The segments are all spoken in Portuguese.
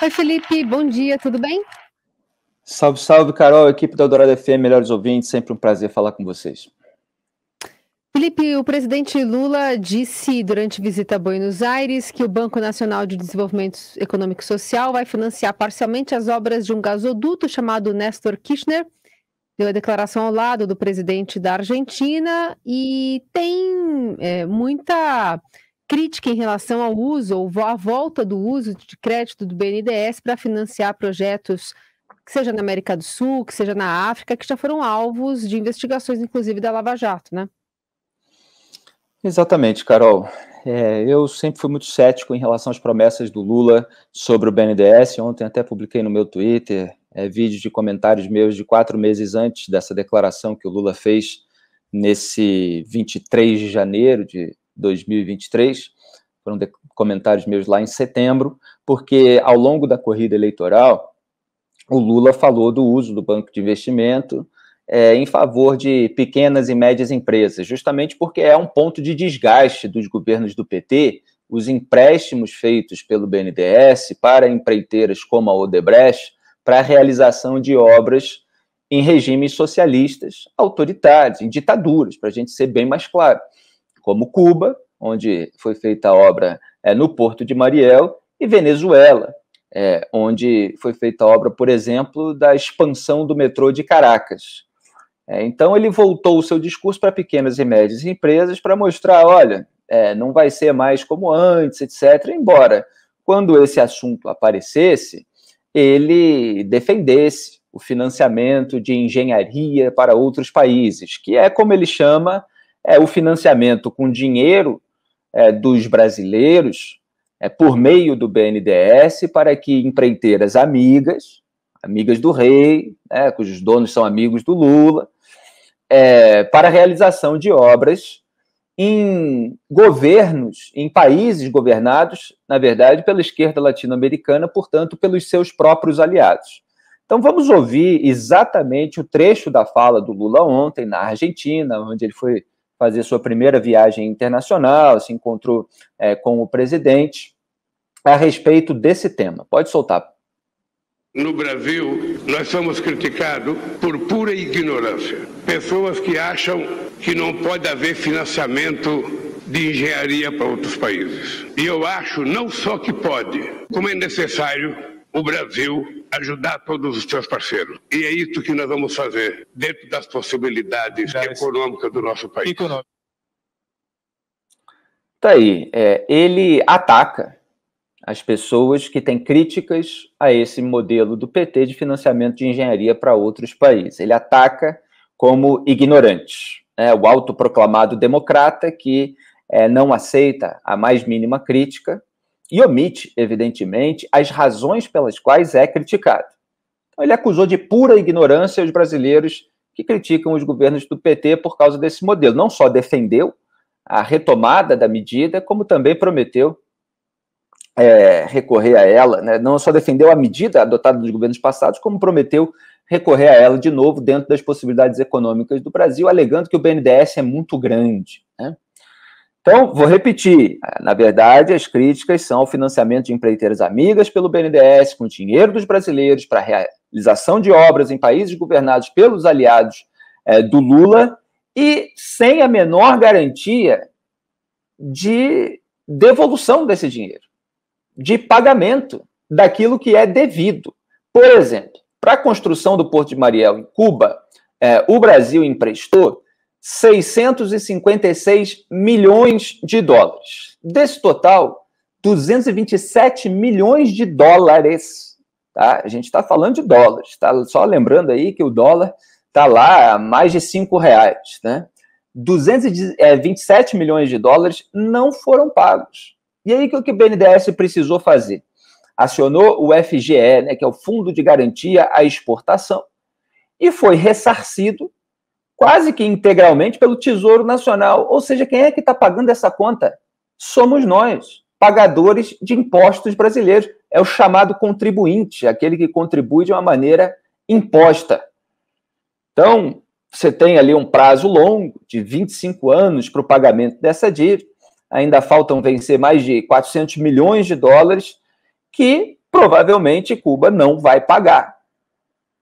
Oi, Felipe, bom dia, tudo bem? Salve, salve, Carol, equipe da Dourada FM, melhores ouvintes, sempre um prazer falar com vocês. Felipe, o presidente Lula disse durante visita a Buenos Aires que o Banco Nacional de Desenvolvimento Econômico e Social vai financiar parcialmente as obras de um gasoduto chamado Nestor Kirchner. Deu a declaração ao lado do presidente da Argentina e tem é, muita crítica em relação ao uso ou à volta do uso de crédito do BNDES para financiar projetos que seja na América do Sul, que seja na África, que já foram alvos de investigações, inclusive da Lava Jato, né? Exatamente, Carol. É, eu sempre fui muito cético em relação às promessas do Lula sobre o BNDES. Ontem até publiquei no meu Twitter é, vídeos de comentários meus de quatro meses antes dessa declaração que o Lula fez nesse 23 de janeiro de 2023, foram comentários meus lá em setembro, porque ao longo da corrida eleitoral, o Lula falou do uso do banco de investimento é, em favor de pequenas e médias empresas, justamente porque é um ponto de desgaste dos governos do PT os empréstimos feitos pelo BNDES para empreiteiras como a Odebrecht para a realização de obras em regimes socialistas, autoritários, em ditaduras, para a gente ser bem mais claro como Cuba, onde foi feita a obra é, no Porto de Mariel, e Venezuela, é, onde foi feita a obra, por exemplo, da expansão do metrô de Caracas. É, então, ele voltou o seu discurso para pequenas e médias empresas para mostrar: olha, é, não vai ser mais como antes, etc. Embora, quando esse assunto aparecesse, ele defendesse o financiamento de engenharia para outros países, que é como ele chama é o financiamento com dinheiro é, dos brasileiros é, por meio do BNDES para que empreiteiras amigas, amigas do rei, né, cujos donos são amigos do Lula, é, para a realização de obras em governos, em países governados, na verdade, pela esquerda latino-americana, portanto, pelos seus próprios aliados. Então vamos ouvir exatamente o trecho da fala do Lula ontem na Argentina, onde ele foi fazer sua primeira viagem internacional, se encontrou é, com o presidente a respeito desse tema. Pode soltar. No Brasil, nós somos criticados por pura ignorância. Pessoas que acham que não pode haver financiamento de engenharia para outros países. E eu acho não só que pode, como é necessário o Brasil ajudar todos os seus parceiros. E é isso que nós vamos fazer dentro das possibilidades é econômicas do nosso país. Econômico. Tá aí. É, ele ataca as pessoas que têm críticas a esse modelo do PT de financiamento de engenharia para outros países. Ele ataca como ignorante, né? o autoproclamado democrata que é, não aceita a mais mínima crítica e omite, evidentemente, as razões pelas quais é criticado. Então, ele acusou de pura ignorância os brasileiros que criticam os governos do PT por causa desse modelo. Não só defendeu a retomada da medida, como também prometeu é, recorrer a ela, né? não só defendeu a medida adotada nos governos passados, como prometeu recorrer a ela de novo dentro das possibilidades econômicas do Brasil, alegando que o BNDES é muito grande. Então, vou repetir. Na verdade, as críticas são ao financiamento de empreiteiras amigas pelo BNDES com dinheiro dos brasileiros para realização de obras em países governados pelos aliados é, do Lula e sem a menor garantia de devolução desse dinheiro, de pagamento daquilo que é devido. Por exemplo, para a construção do Porto de Mariel em Cuba, é, o Brasil emprestou 656 milhões de dólares. Desse total, 227 milhões de dólares. Tá? A gente está falando de dólares, tá? só lembrando aí que o dólar está lá a mais de 5 reais. Né? 227 milhões de dólares não foram pagos. E aí o que o BNDES precisou fazer? Acionou o FGE, né, que é o Fundo de Garantia à Exportação, e foi ressarcido quase que integralmente pelo Tesouro Nacional. Ou seja, quem é que está pagando essa conta? Somos nós, pagadores de impostos brasileiros. É o chamado contribuinte, aquele que contribui de uma maneira imposta. Então, você tem ali um prazo longo, de 25 anos, para o pagamento dessa dívida. Ainda faltam vencer mais de 400 milhões de dólares, que provavelmente Cuba não vai pagar.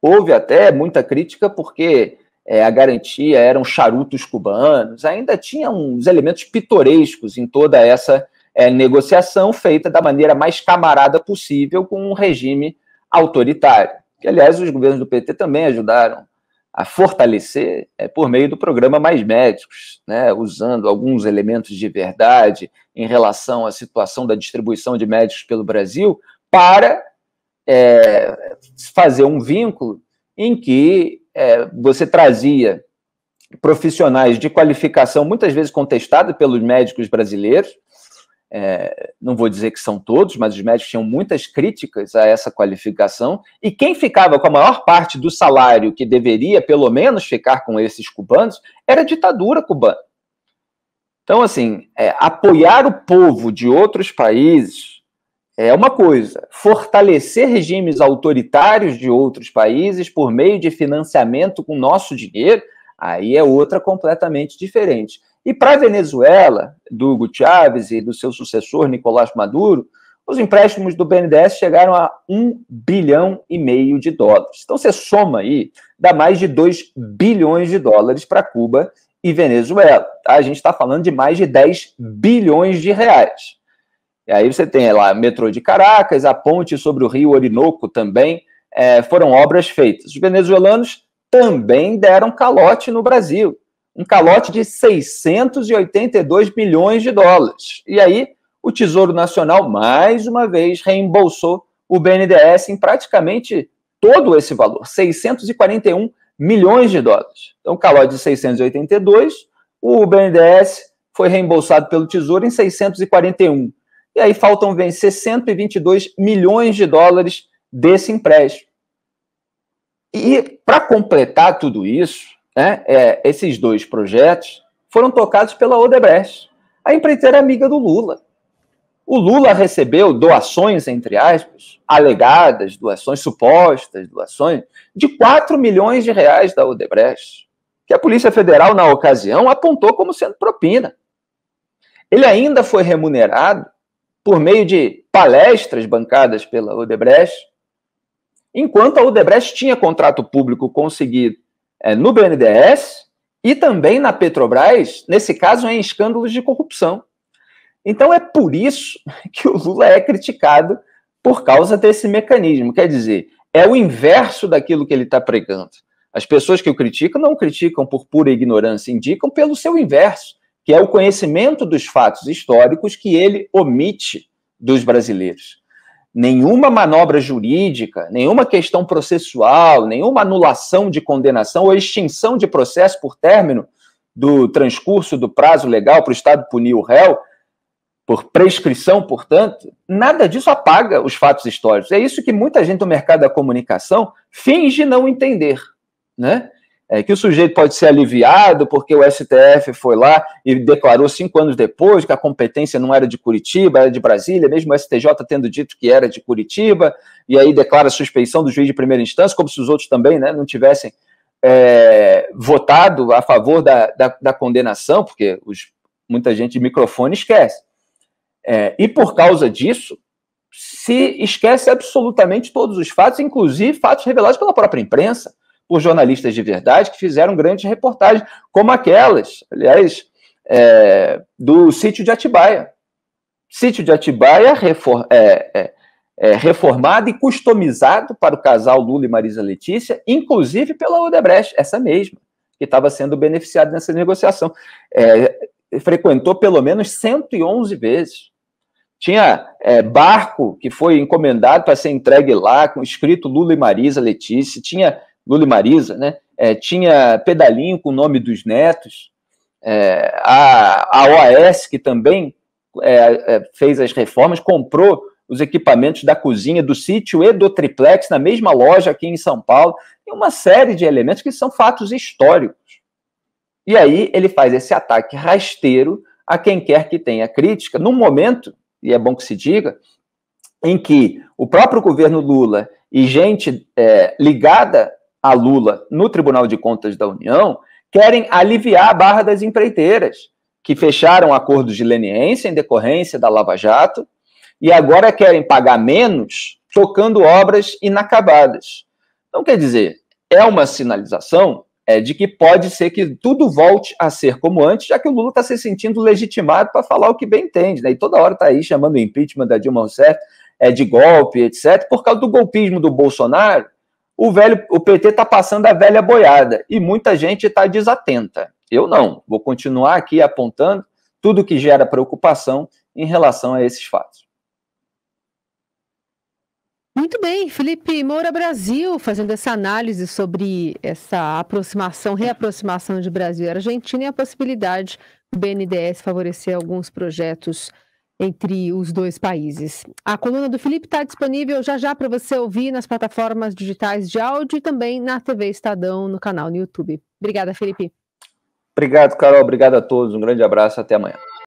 Houve até muita crítica, porque é, a garantia eram charutos cubanos, ainda tinha uns elementos pitorescos em toda essa é, negociação feita da maneira mais camarada possível com um regime autoritário. Que, aliás, os governos do PT também ajudaram a fortalecer é, por meio do programa Mais Médicos, né, usando alguns elementos de verdade em relação à situação da distribuição de médicos pelo Brasil, para é, fazer um vínculo em que é, você trazia profissionais de qualificação muitas vezes contestada pelos médicos brasileiros. É, não vou dizer que são todos, mas os médicos tinham muitas críticas a essa qualificação. E quem ficava com a maior parte do salário que deveria, pelo menos, ficar com esses cubanos era a ditadura cubana. Então, assim, é, apoiar o povo de outros países é uma coisa, fortalecer regimes autoritários de outros países por meio de financiamento com nosso dinheiro, aí é outra completamente diferente. E para a Venezuela, do Hugo Chávez e do seu sucessor Nicolás Maduro, os empréstimos do BNDES chegaram a 1 bilhão e meio de dólares. Então você soma aí, dá mais de 2 bilhões de dólares para Cuba e Venezuela. Tá? A gente está falando de mais de 10 bilhões de reais. E aí você tem é lá metrô de Caracas, a ponte sobre o rio Orinoco também é, foram obras feitas. Os venezuelanos também deram calote no Brasil, um calote de 682 milhões de dólares. E aí o Tesouro Nacional, mais uma vez, reembolsou o BNDES em praticamente todo esse valor, 641 milhões de dólares. Então, calote de 682, o BNDES foi reembolsado pelo Tesouro em 641. E aí faltam vencer 122 milhões de dólares desse empréstimo. E para completar tudo isso, né, é, esses dois projetos foram tocados pela Odebrecht, a empreiteira amiga do Lula. O Lula recebeu doações, entre aspas, alegadas, doações supostas, doações, de 4 milhões de reais da Odebrecht, que a Polícia Federal, na ocasião, apontou como sendo propina. Ele ainda foi remunerado por meio de palestras bancadas pela Odebrecht, enquanto a Odebrecht tinha contrato público conseguido é, no BNDES e também na Petrobras, nesse caso em escândalos de corrupção. Então é por isso que o Lula é criticado por causa desse mecanismo. Quer dizer, é o inverso daquilo que ele está pregando. As pessoas que o criticam não criticam por pura ignorância, indicam pelo seu inverso que é o conhecimento dos fatos históricos que ele omite dos brasileiros. Nenhuma manobra jurídica, nenhuma questão processual, nenhuma anulação de condenação ou extinção de processo por término do transcurso do prazo legal para o Estado punir o réu, por prescrição, portanto, nada disso apaga os fatos históricos. É isso que muita gente do mercado da comunicação finge não entender. Né? é, que o sujeito pode ser aliviado porque o STF foi lá e declarou cinco anos depois que a competência não era de Curitiba, era de Brasília, mesmo o STJ tendo dito que era de Curitiba, e aí declara a suspeição do juiz de primeira instância, como se os outros também né, não tivessem é, votado a favor da, da, da condenação, porque os, muita gente de microfone esquece. É, e por causa disso, se esquece absolutamente todos os fatos, inclusive fatos revelados pela própria imprensa por jornalistas de verdade que fizeram grandes reportagens, como aquelas, aliás, é, do sítio de Atibaia. Sítio de Atibaia é, é, é, reformado e customizado para o casal Lula e Marisa Letícia, inclusive pela Odebrecht, essa mesma, que estava sendo beneficiada nessa negociação. É, frequentou pelo menos 111 vezes. Tinha é, barco que foi encomendado para ser entregue lá, com escrito Lula e Marisa, Letícia. Tinha Lula e Marisa, né? É, tinha pedalinho com o nome dos netos, é, a, a OAS, que também é, é, fez as reformas, comprou os equipamentos da cozinha, do sítio e do triplex na mesma loja aqui em São Paulo, e uma série de elementos que são fatos históricos. E aí ele faz esse ataque rasteiro a quem quer que tenha crítica, num momento, e é bom que se diga, em que o próprio governo Lula e gente é, ligada a Lula no Tribunal de Contas da União querem aliviar a barra das empreiteiras, que fecharam acordos de leniência em decorrência da Lava Jato e agora querem pagar menos tocando obras inacabadas. Então, quer dizer, é uma sinalização é, de que pode ser que tudo volte a ser como antes, já que o Lula está se sentindo legitimado para falar o que bem entende. Né? E toda hora está aí chamando o impeachment da Dilma Rousseff é, de golpe, etc., por causa do golpismo do Bolsonaro o velho, o PT está passando a velha boiada e muita gente está desatenta. Eu não, vou continuar aqui apontando tudo que gera preocupação em relação a esses fatos. Muito bem, Felipe Moura Brasil, fazendo essa análise sobre essa aproximação, reaproximação de Brasil e Argentina e a possibilidade do BNDES favorecer alguns projetos entre os dois países. A coluna do Felipe está disponível já já para você ouvir nas plataformas digitais de áudio e também na TV Estadão, no canal no YouTube. Obrigada, Felipe. Obrigado, Carol. Obrigado a todos. Um grande abraço. Até amanhã.